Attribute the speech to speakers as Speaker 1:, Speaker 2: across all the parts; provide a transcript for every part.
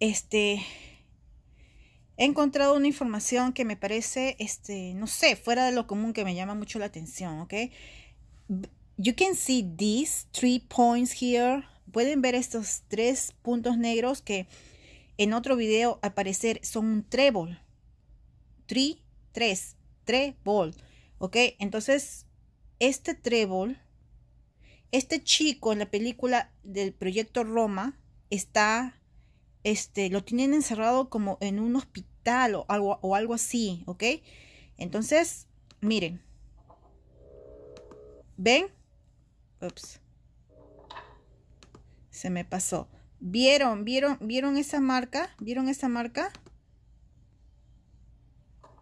Speaker 1: este, he encontrado una información que me parece, este, no sé, fuera de lo común que me llama mucho la atención, ¿ok? You can see these three points here. Pueden ver estos tres puntos negros que en otro video al parecer son un trébol. Tree, tres, trébol. ¿Ok? Entonces, este trébol, este chico en la película del proyecto Roma está este, lo tienen encerrado como en un hospital o algo, o algo así, ¿ok? Entonces, miren. ¿Ven? Ups. Se me pasó. ¿Vieron? ¿Vieron? ¿Vieron esa marca? ¿Vieron esa marca?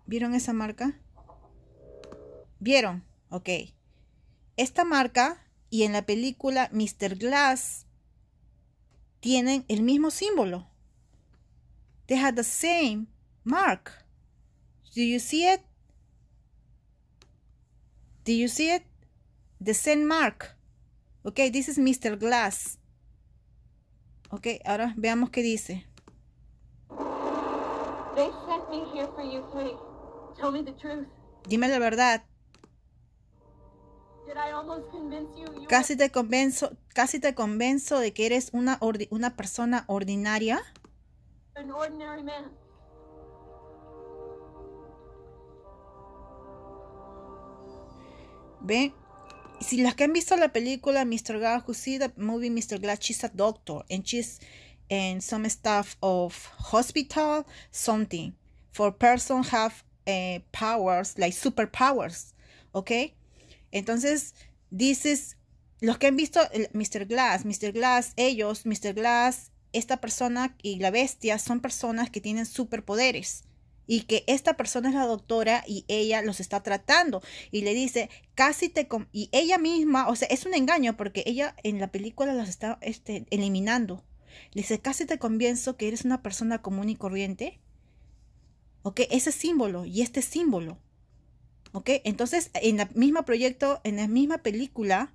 Speaker 1: ¿Vieron esa marca? ¿Vieron? Ok. Esta marca y en la película Mr. Glass tienen el mismo símbolo. They have the same mark. Do you see it? Do you see it? The same mark. Okay, this is Mr. Glass. Okay, ahora veamos qué dice. They sent me here for you, tell me the truth. Dime la verdad. Casi te convenzo, casi te convenzo de que eres una, una persona ordinaria. Ve, si las que han visto la película Mr. Glass, who see the movie Mr. Glass, she's a doctor and she's in some staff of hospital, something for person have eh, powers like superpowers, okay? Entonces dices, los que han visto Mr. Glass, Mr. Glass, ellos, Mr. Glass, esta persona y la bestia son personas que tienen superpoderes y que esta persona es la doctora y ella los está tratando y le dice casi te y ella misma o sea es un engaño porque ella en la película los está este, eliminando le dice casi te convenzo que eres una persona común y corriente ok ese símbolo y este símbolo ¿Ok? Entonces, en el mismo proyecto, en la misma película,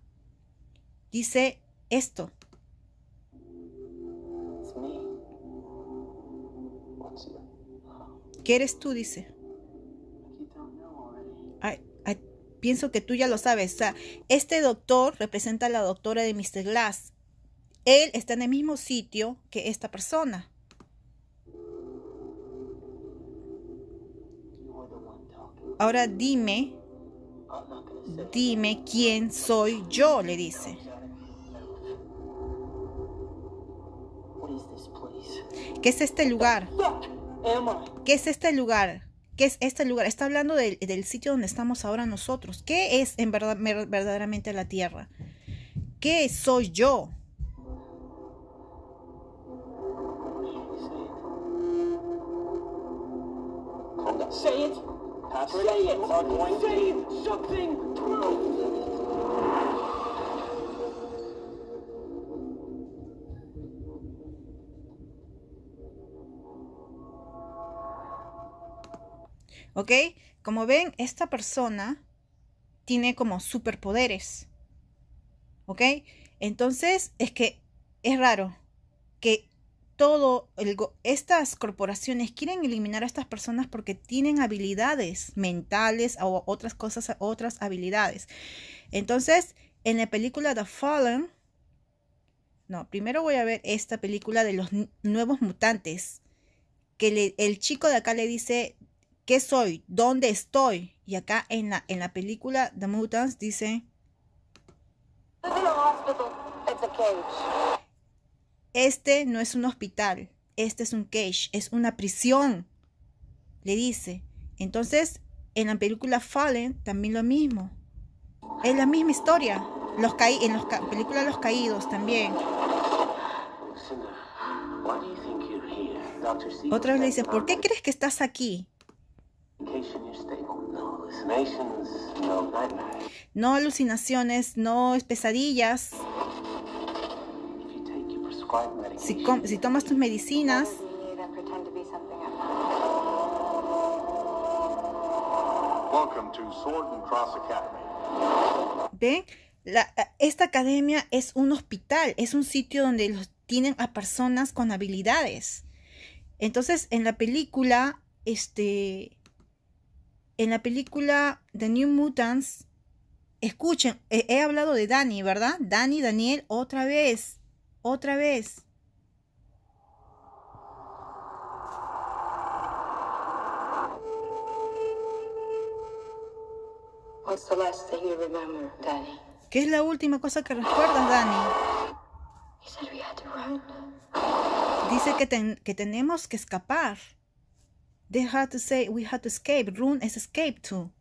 Speaker 1: dice esto. ¿Qué eres tú? Dice. pienso que tú ya lo sabes. este doctor representa a la doctora de Mr. Glass. Él está en el mismo sitio que esta persona. Ahora dime, dime quién soy yo, le dice. ¿Qué es este lugar? ¿Qué es este lugar? ¿Qué es este lugar? Está hablando del, sitio donde estamos ahora nosotros. ¿Qué es en verdad, verdaderamente la tierra? ¿Qué soy yo? ¿Ok? Como ven, esta persona tiene como superpoderes. ¿Ok? Entonces, es que es raro que todo, el, estas corporaciones quieren eliminar a estas personas porque tienen habilidades mentales o otras cosas, otras habilidades. Entonces, en la película The Fallen, no, primero voy a ver esta película de los nuevos mutantes, que el chico de acá le dice, ¿qué soy? ¿Dónde estoy? Y acá en la, en la película The Mutants dice... Este no es un hospital, este es un cage, es una prisión, le dice. Entonces, en la película Fallen también lo mismo. Es la misma historia. Los caí en la película Los Caídos también. Otra le dice, ¿por qué crees que estás aquí? No alucinaciones, no pesadillas si, tomas tus medicinas, ¿Ven? esta academia es un hospital, es un sitio donde los tienen a personas con habilidades. Entonces, en la película, este, en la película The New Mutants, escuchen, he, he hablado de Dani, ¿verdad? Dani, Daniel, otra vez. Otra vez. ¿Qué es la última cosa que recuerdas, Dani? Dice que, ten, que tenemos que escapar. They had to say we had to escape. Run is escape too.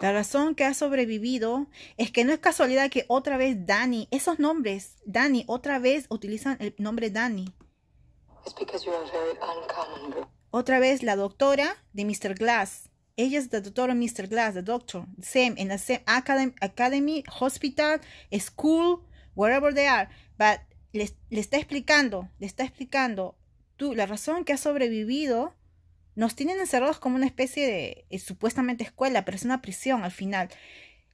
Speaker 1: La razón que ha sobrevivido es que no es casualidad que otra vez Danny, esos nombres, Danny, otra vez utilizan el nombre Danny Otra vez la doctora de Mr. Glass. Ella es la doctora Mr. Glass, la doctor. Same, misma, en same academy, hospital, school, wherever they are. But le, le está explicando, le está explicando. Tú, la razón que ha sobrevivido nos tienen encerrados como una especie de eh, supuestamente escuela, pero es una prisión al final.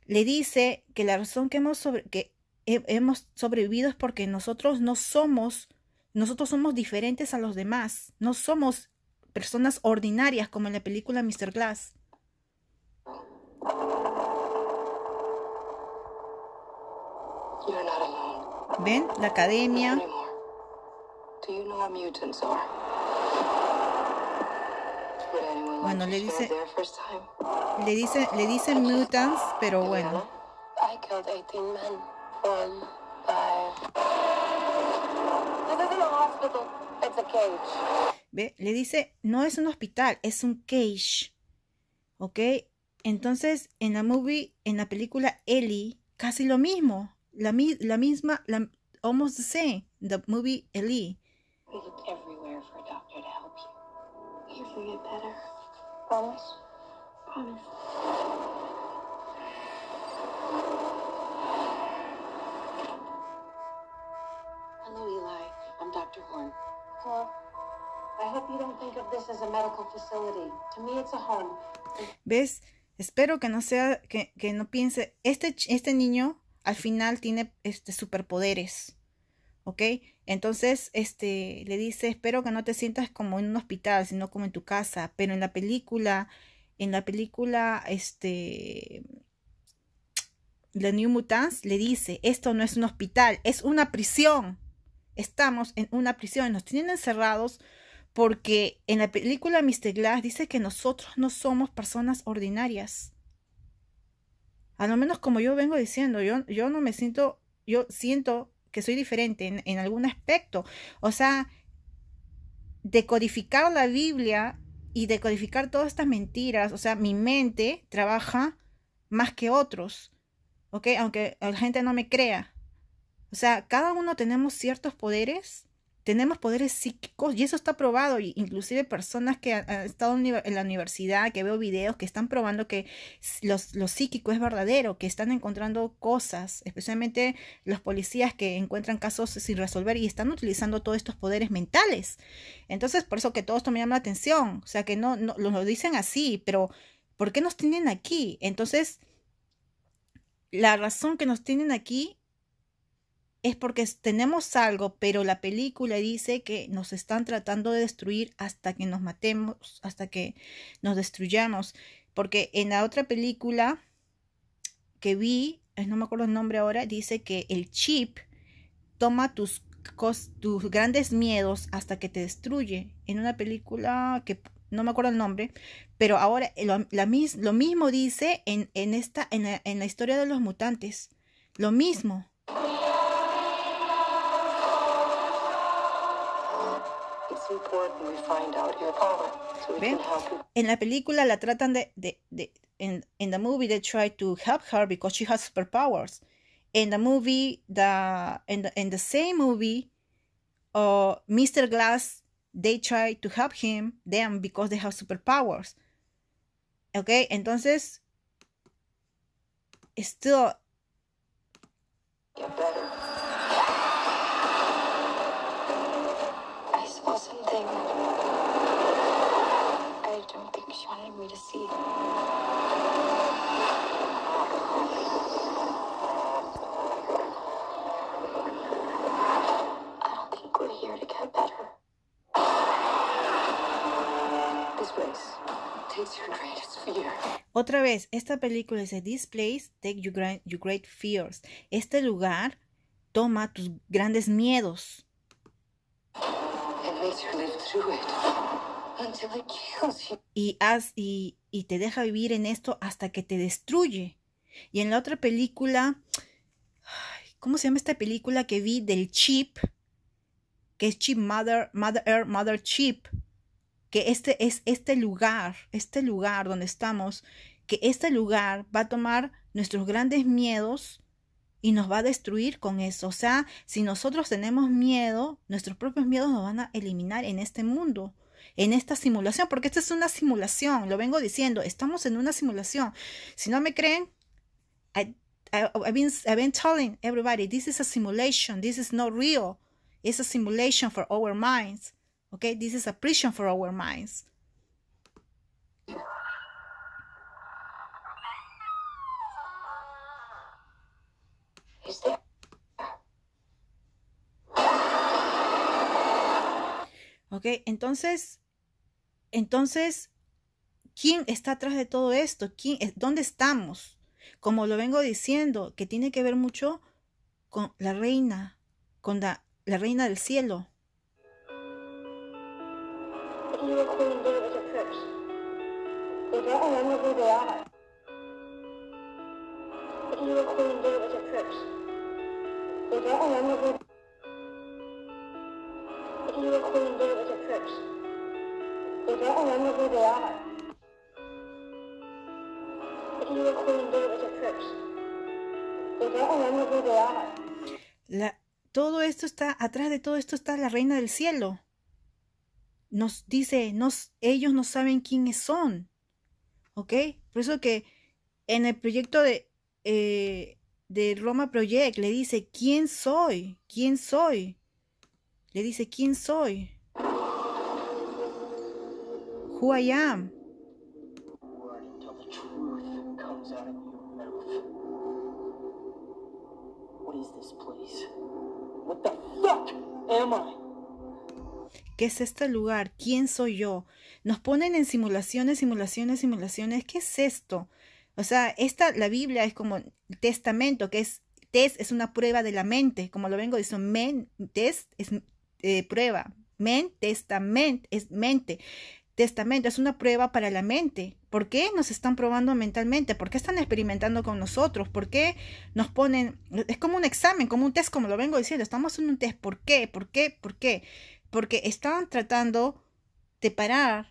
Speaker 1: Le dice que la razón que hemos, que hemos sobrevivido es porque nosotros no somos, nosotros somos diferentes a los demás, no somos personas ordinarias como en la película Mr. Glass. ¿Ven? La academia. Bueno, le dice, le dice, le dice mutants, pero bueno. ¿Ve? Le dice, no es un hospital, es un cage. ¿Ok? Entonces, en la movie, en la película Ellie, casi lo mismo. La, la misma, la, almost the same, the movie Ellie. We looked everywhere for a doctor to help you. You get better. Hello, Eli. I'm Dr. Horn. Hello. I hope you don't think of this as a medical facility. To me, it's a home. ¿Ves? Espero que no sea, que, que no piense, este, este niño al final tiene este, superpoderes. ¿ok? Entonces, este, le dice, espero que no te sientas como en un hospital, sino como en tu casa, pero en la película, en la película, este, The New Mutants le dice, esto no es un hospital, es una prisión, estamos en una prisión, nos tienen encerrados porque en la película Mr. Glass dice que nosotros no somos personas ordinarias. A lo menos como yo vengo diciendo, yo, yo no me siento, yo siento que soy diferente en, algún aspecto. O sea, decodificar la Biblia y decodificar todas estas mentiras, o sea, mi mente trabaja más que otros, ¿ok? Aunque la gente no me crea. O sea, cada uno tenemos ciertos poderes tenemos poderes psíquicos y eso está probado. Inclusive personas que han estado en la universidad, que veo videos, que están probando que los, lo psíquico es verdadero, que están encontrando cosas, especialmente los policías que encuentran casos sin resolver y están utilizando todos estos poderes mentales. Entonces, por eso que todo esto me llama la atención. O sea, que no, no lo dicen así, pero ¿por qué nos tienen aquí? Entonces, la razón que nos tienen aquí es porque tenemos algo, pero la película dice que nos están tratando de destruir hasta que nos matemos, hasta que nos destruyamos. Porque en la otra película que vi, no me acuerdo el nombre ahora, dice que el chip toma tus, tus grandes miedos hasta que te destruye. En una película que no me acuerdo el nombre, pero ahora lo, la lo mismo dice en, esta, la, en la historia de los mutantes. Lo mismo. En la película la tratan de, de, de in, in, the movie they try to help her because she has superpowers. In the movie, the in the, in the same movie, uh, Mr. Glass they try to help him them because they have superpowers. Okay, entonces, still Otra vez, esta película dice, This place takes your, great, fears. Este lugar toma tus grandes miedos. makes you live through it. Y, has, y, y te deja vivir en esto hasta que te destruye. Y en la otra película, ¿cómo se llama esta película que vi del chip? Que es Chip Mother, Mother Earth, Mother Chip. Que este es este lugar, este lugar donde estamos, que este lugar va a tomar nuestros grandes miedos y nos va a destruir con eso. O sea, si nosotros tenemos miedo, nuestros propios miedos nos van a eliminar en este mundo en esta simulación, porque esta es una simulación, lo vengo diciendo, estamos en una simulación. Si no me creen, I've, been, telling everybody, this is a simulation, this is not real. It's a simulation for our minds. Okay, this is a prison for our minds. Ok, entonces entonces, ¿quién está atrás de todo esto? ¿Quién, ¿Dónde estamos? Como lo vengo diciendo, que tiene que ver mucho con la reina, con la reina del cielo. La, todo esto está, atrás de todo esto está la reina del cielo. Nos dice, nos, ellos no saben quiénes son. ¿Ok? Por eso que en el proyecto de, eh, de Roma Project le dice, ¿quién soy? ¿Quién soy? Le dice, ¿quién soy? ¿Qué es este lugar? ¿Quién soy yo? Nos ponen en simulaciones, simulaciones, simulaciones. ¿Qué es esto? O sea, esta, la Biblia es como testamento, que es test, es una prueba de la mente, como lo vengo diciendo, test es eh, prueba, men, testament es mente testamento, es una prueba para la mente. ¿Por qué nos están probando mentalmente? ¿Por qué están experimentando con nosotros? ¿Por qué nos ponen, es como un examen, como un test, como lo vengo diciendo, estamos haciendo un test. ¿Por qué? ¿Por qué? ¿Por qué? Porque están tratando de parar.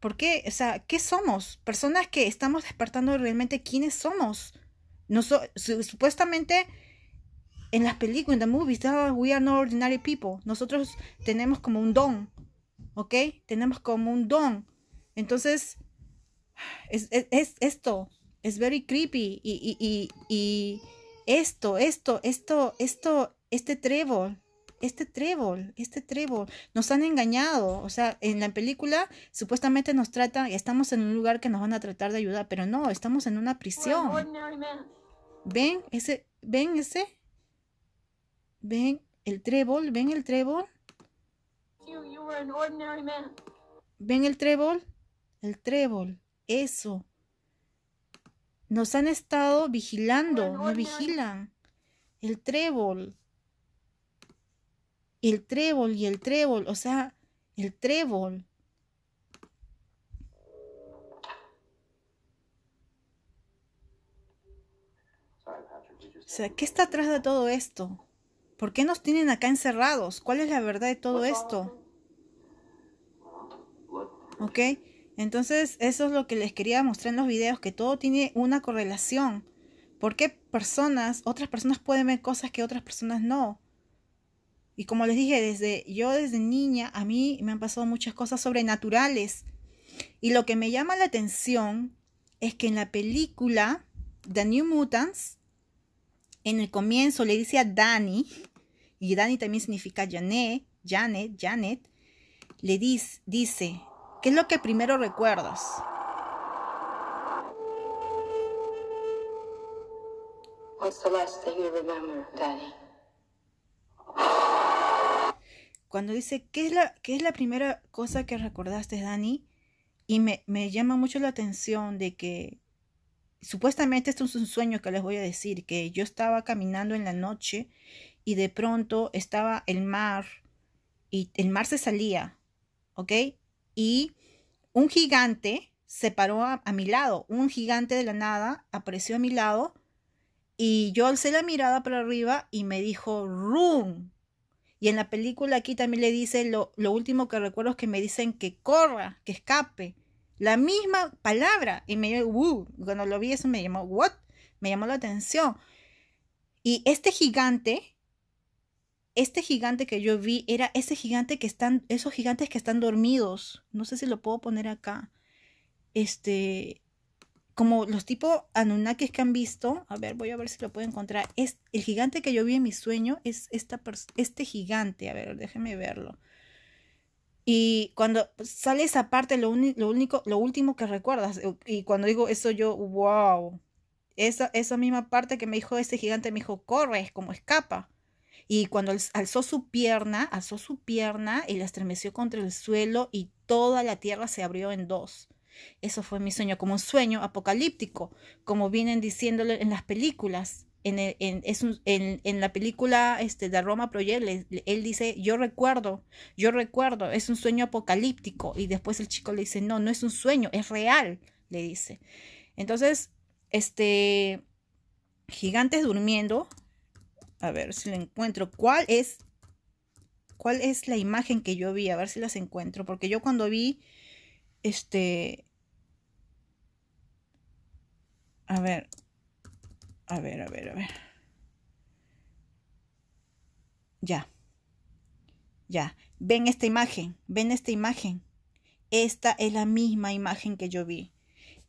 Speaker 1: ¿Por qué? O sea, ¿qué somos? Personas que estamos despertando realmente quiénes somos. supuestamente en las películas, en the movies, ah, we are no ordinary people. Nosotros tenemos como un don ¿ok? Tenemos como un don. Entonces, es, esto, es very creepy y, y, esto, esto, esto, esto, este trébol. Este trébol, este trébol, nos han engañado. O sea, en la película supuestamente nos tratan, estamos en un lugar que nos van a tratar de ayudar, pero no, estamos en una prisión. ¿Ven ese? ¿Ven ese? ¿Ven el trébol? ¿Ven el trébol? ¿Ven el trébol? El trébol, eso. Nos han estado vigilando, nos vigilan. El trébol. El trébol y el trébol, o sea, el trébol. O sea, ¿qué está atrás de todo esto? ¿Por qué nos tienen acá encerrados? ¿Cuál es la verdad de todo esto? ¿Ok? Entonces, eso es lo que les quería mostrar en los videos, que todo tiene una correlación. ¿Por qué personas, otras personas pueden ver cosas que otras personas no? Y como les dije, desde yo desde niña a mí me han pasado muchas cosas sobrenaturales. Y lo que me llama la atención es que en la película The New Mutants, en el comienzo le dice a Danny y Dani también significa Janet, Janet, Janet, le dice, dice, ¿qué es lo que primero recuerdas? Cuando dice, ¿qué es, la, ¿qué es la primera cosa que recordaste, Dani? Y me, me llama mucho la atención de que Supuestamente esto es un sueño que les voy a decir, que yo estaba caminando en la noche y de pronto estaba el mar y el mar se salía, ¿ok? Y un gigante se paró a, mi lado, un gigante de la nada apareció a mi lado y yo alcé la mirada para arriba y me dijo, ¡Rum! Y en la película aquí también le dice, lo último que recuerdo es que me dicen que corra, que escape. La misma palabra. Y me uh, cuando lo vi eso me llamó, what? Me llamó la atención. Y este gigante, este gigante que yo vi era ese gigante que están, esos gigantes que están dormidos. No sé si lo puedo poner acá. Este, como los tipo Anunnakis que han visto. A ver, voy a ver si lo puedo encontrar. Es, el gigante que yo vi en mi sueño es esta, este gigante. A ver, déjeme verlo. Y cuando pues, sale esa parte, lo, único, lo último que recuerdas, y cuando digo eso yo, wow, esa, esa misma parte que me dijo ese gigante, me dijo, corre, es como escapa. Y cuando alzó su pierna, alzó su pierna y la estremeció contra el suelo y toda la tierra se abrió en dos. Eso fue mi sueño, como un sueño apocalíptico, como vienen diciéndole en las películas en, la película este, de Roma Project, él dice, yo recuerdo, yo recuerdo, es un sueño apocalíptico. Y después el chico le dice, no, no es un sueño, es real, le dice. Entonces, este, gigantes durmiendo, a ver si lo encuentro, ¿cuál es? ¿Cuál es la imagen que yo vi? A ver si las encuentro, porque yo cuando vi, este, a ver, a ver, a ver, a ver. Ya. Ya. Ven esta imagen. Ven esta imagen. Esta es la misma imagen que yo vi.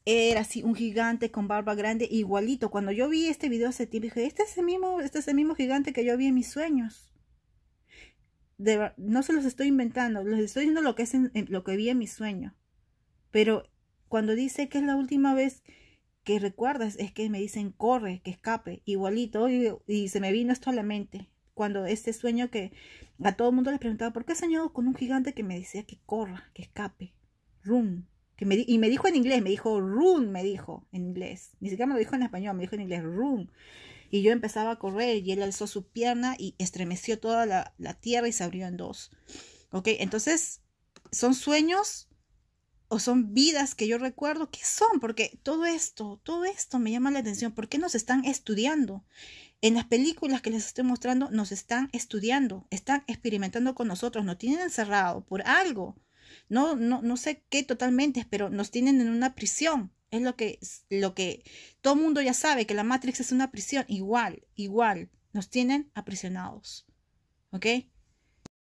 Speaker 1: Era así un gigante con barba grande, igualito. Cuando yo vi este video hace tiempo, dije, este es el mismo, este es el mismo gigante que yo vi en mis sueños. no se los estoy inventando, les estoy diciendo lo que, es lo que vi en mi sueño. Pero cuando dice que es la última vez que recuerdas es que me dicen corre, que escape, igualito, y, se me vino esto a la mente. Cuando este sueño que a todo el mundo les preguntaba, ¿por qué he soñado con un gigante que me decía que corra, que escape? Run. Que me, y me dijo en inglés, me dijo run, me dijo en inglés. Ni siquiera me lo dijo en español, me dijo en inglés run. Y yo empezaba a correr y él alzó su pierna y estremeció toda la, la tierra y se abrió en dos. ¿Ok? Entonces, son sueños o son vidas que yo recuerdo, que son? Porque todo esto, todo esto me llama la atención. ¿Por qué nos están estudiando? En las películas que les estoy mostrando, nos están estudiando, están experimentando con nosotros, nos tienen encerrado por algo. No, no, sé qué totalmente, pero nos tienen en una prisión. Es lo que, lo que todo mundo ya sabe, que la Matrix es una prisión. Igual, igual, nos tienen aprisionados. ¿Ok?